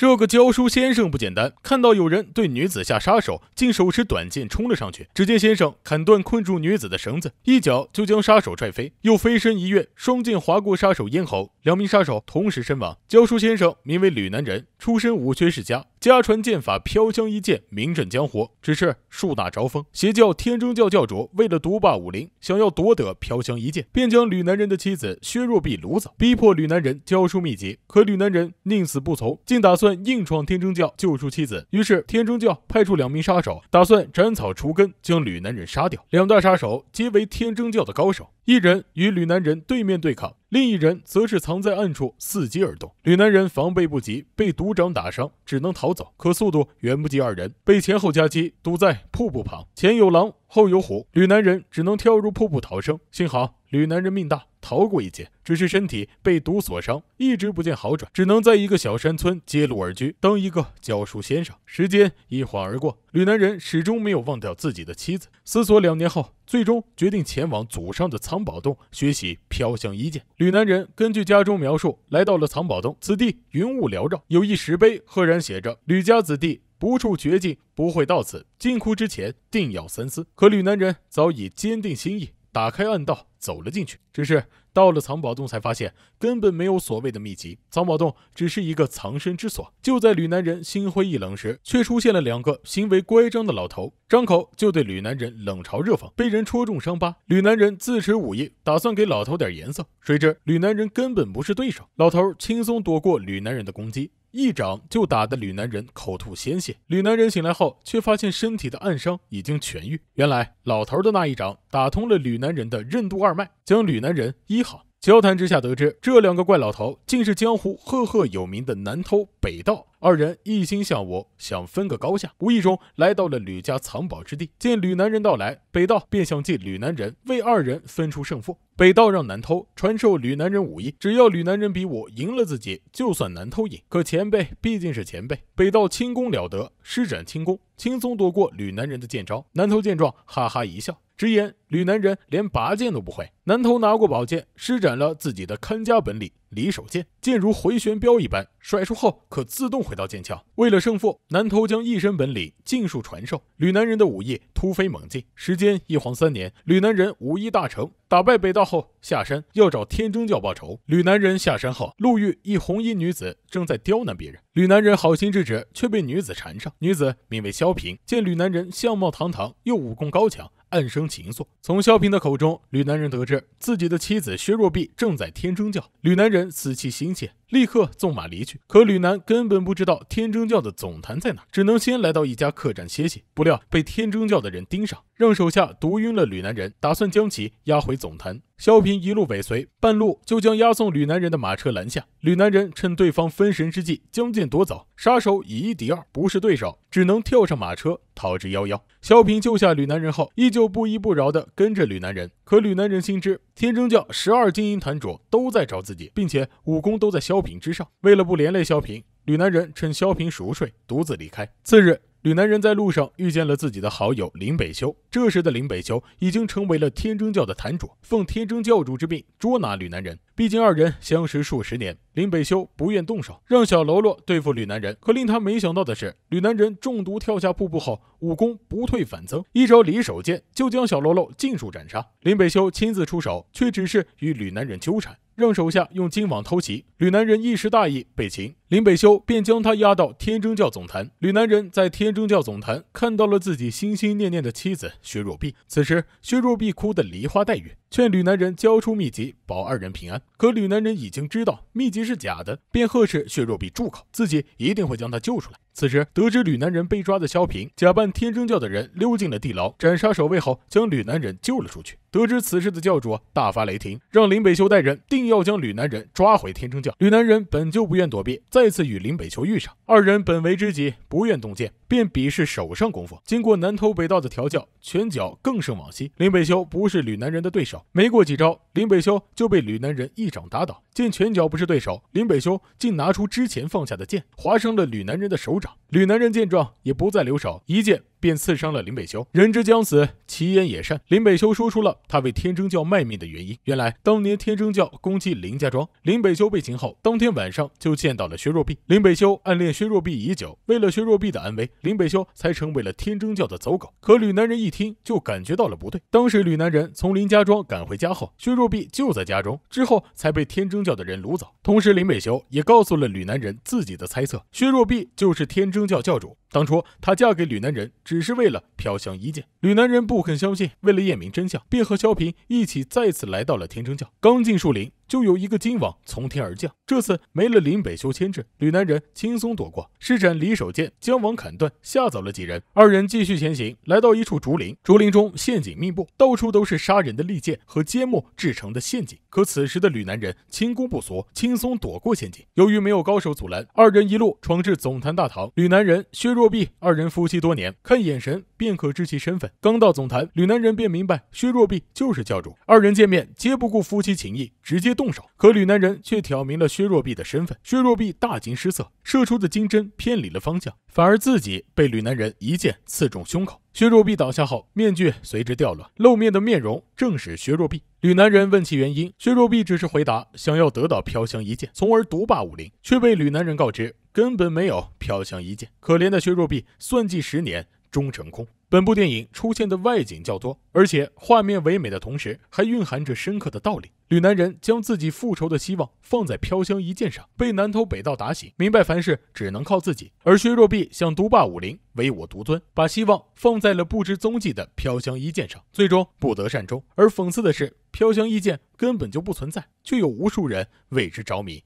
这个教书先生不简单，看到有人对女子下杀手，竟手持短剑冲了上去。只见先生砍断困住女子的绳子，一脚就将杀手踹飞，又飞身一跃，双剑划过杀手咽喉，两名杀手同时身亡。教书先生名为吕南人。出身武学世家，家传剑法飘香一剑，名震江湖。只是树大招风，邪教天中教教主为了独霸武林，想要夺得飘香一剑，便将吕南人妻子薛若碧掳走，逼迫吕南人交出秘籍。可吕南人宁死不从，竟打算硬闯天中教救出妻子。于是天中教派出两名杀手，打算斩草除根，将吕南人杀掉。两大杀手皆为天中教的高手。一人与吕南人对面对抗，另一人则是藏在暗处伺机而动。吕南人防备不及，被毒掌打伤，只能逃走，可速度远不及二人，被前后夹击，堵在瀑布旁，前有狼，后有虎，吕南人只能跳入瀑布逃生。幸好。吕男人命大，逃过一劫，只是身体被毒所伤，一直不见好转，只能在一个小山村揭路而居，当一个教书先生。时间一晃而过，吕男人始终没有忘掉自己的妻子。思索两年后，最终决定前往祖上的藏宝洞学习飘香一剑。吕男人根据家中描述来到了藏宝洞，此地云雾缭绕，有一石碑，赫然写着“吕家子弟不处绝境，不会到此。进窟之前，定要三思。”可吕男人早已坚定心意，打开暗道。走了进去，只是到了藏宝洞才发现根本没有所谓的秘籍，藏宝洞只是一个藏身之所。就在吕男人心灰意冷时，却出现了两个行为乖张的老头，张口就对吕男人冷嘲热讽，被人戳中伤疤。吕男人自持武艺，打算给老头点颜色，谁知吕男人根本不是对手，老头轻松躲过吕男人的攻击，一掌就打得吕男人口吐鲜血。吕男人醒来后，却发现身体的暗伤已经痊愈，原来老头的那一掌打通了吕男人的任督二。二脉将吕南人医好，交谈之下得知，这两个怪老头竟是江湖赫赫有名的南偷北盗。二人一心向我，想分个高下。无意中来到了吕家藏宝之地，见吕南人到来，北道便想借吕南人为二人分出胜负。北道让南偷传授吕南人武艺，只要吕南人比武赢了自己，就算南偷赢。可前辈毕竟是前辈，北道轻功了得，施展轻功，轻松躲过吕南人的剑招。南偷见状，哈哈一笑。直言吕男人连拔剑都不会。南头拿过宝剑，施展了自己的看家本领——离手剑，剑如回旋镖一般甩出后，可自动回到剑鞘。为了胜负，南头将一身本领尽数传授吕男人的武艺，突飞猛进。时间一晃三年，吕男人武艺大成，打败北道后下山要找天征教报仇。吕男人下山后，路遇一红衣女子正在刁难别人，吕男人好心制止，却被女子缠上。女子名为萧平，见吕男人相貌堂堂，又武功高强。暗生情愫。从萧平的口中，吕男人得知自己的妻子薛若碧正在天中教。吕男人死气心切。立刻纵马离去，可吕南根本不知道天征教的总坛在哪，只能先来到一家客栈歇息。不料被天征教的人盯上，让手下毒晕了吕南人，打算将其押回总坛。萧平一路尾随，半路就将押送吕南人的马车拦下。吕南人趁对方分神之际将剑夺走，杀手以一敌二不是对手，只能跳上马车逃之夭夭。萧平救下吕南人后，依旧不依不饶地跟着吕南人。可吕南人心知。天真教十二金银坛主都在找自己，并且武功都在萧平之上。为了不连累萧平，吕南人趁萧平熟睡，独自离开。次日，吕南人在路上遇见了自己的好友林北修。这时的林北修已经成为了天征教的坛主，奉天征教主之命捉拿吕南人。毕竟二人相识数十年，林北修不愿动手，让小喽啰对付吕南人。可令他没想到的是，吕南人中毒跳下瀑布后，武功不退反增，一招离手剑就将小喽啰尽数斩杀。林北修亲自出手，却只是与吕南人纠缠，让手下用金网偷袭吕南人，一时大意被擒。林北修便将他押到天征教总坛。吕南人在天征教总坛看到了自己心心念念的妻子。薛若弼。此时，薛若弼哭得梨花带雨，劝吕男人交出秘籍，保二人平安。可吕男人已经知道秘籍是假的，便呵斥薛若弼住口，自己一定会将他救出来。此时得知吕男人被抓的萧平，假扮天征教的人溜进了地牢，斩杀守卫后，将吕男人救了出去。得知此事的教主大发雷霆，让林北秋带人定要将吕南人抓回天成教。吕南人本就不愿躲避，再次与林北秋遇上，二人本为知己，不愿动剑，便比试手上功夫。经过南偷北盗的调教，拳脚更胜往昔。林北秋不是吕南人的对手，没过几招。林北修就被吕男人一掌打倒，见拳脚不是对手，林北修竟拿出之前放下的剑，划伤了吕男人的手掌。吕男人见状也不再留手，一剑便刺伤了林北修。人之将死，其言也善。林北修说出了他为天征教卖命的原因。原来当年天征教攻击林家庄，林北修被擒后，当天晚上就见到了薛若弼。林北修暗恋薛若弼已久，为了薛若弼的安危，林北修才成为了天征教的走狗。可吕男人一听就感觉到了不对。当时吕男人从林家庄赶回家后，薛若。若弼就在家中，之后才被天征教的人掳走。同时，林北修也告诉了吕南人自己的猜测：薛若弼就是天征教教主。当初她嫁给吕南人，只是为了飘香一剑。吕南人不肯相信，为了验明真相，便和萧平一起再次来到了天成教。刚进树林，就有一个金网从天而降。这次没了林北修牵制，吕南人轻松躲过，施展离手剑将网砍断，吓走了几人。二人继续前行，来到一处竹林。竹林中陷阱密布，到处都是杀人的利剑和缄默制成的陷阱。可此时的吕南人轻功不俗，轻松躲过陷阱。由于没有高手阻拦，二人一路闯至总坛大堂。吕南人削弱。若碧二人夫妻多年，看眼神。便可知其身份。刚到总坛，吕男人便明白薛若弼就是教主。二人见面，皆不顾夫妻情谊，直接动手。可吕男人却挑明了薛若弼的身份，薛若弼大惊失色，射出的金针偏离了方向，反而自己被吕男人一剑刺中胸口。薛若弼倒下后，面具随之掉落，露面的面容正是薛若弼。吕男人问其原因，薛若弼只是回答想要得到飘香一剑，从而独霸武林，却被吕男人告知根本没有飘香一剑。可怜的薛若弼，算计十年。终成空。本部电影出现的外景较多，而且画面唯美的同时，还蕴含着深刻的道理。吕南人将自己复仇的希望放在飘香一剑上，被南偷北盗打醒，明白凡事只能靠自己。而薛若弼想独霸武林，唯我独尊，把希望放在了不知踪迹的飘香一剑上，最终不得善终。而讽刺的是，飘香一剑根本就不存在，却有无数人为之着迷。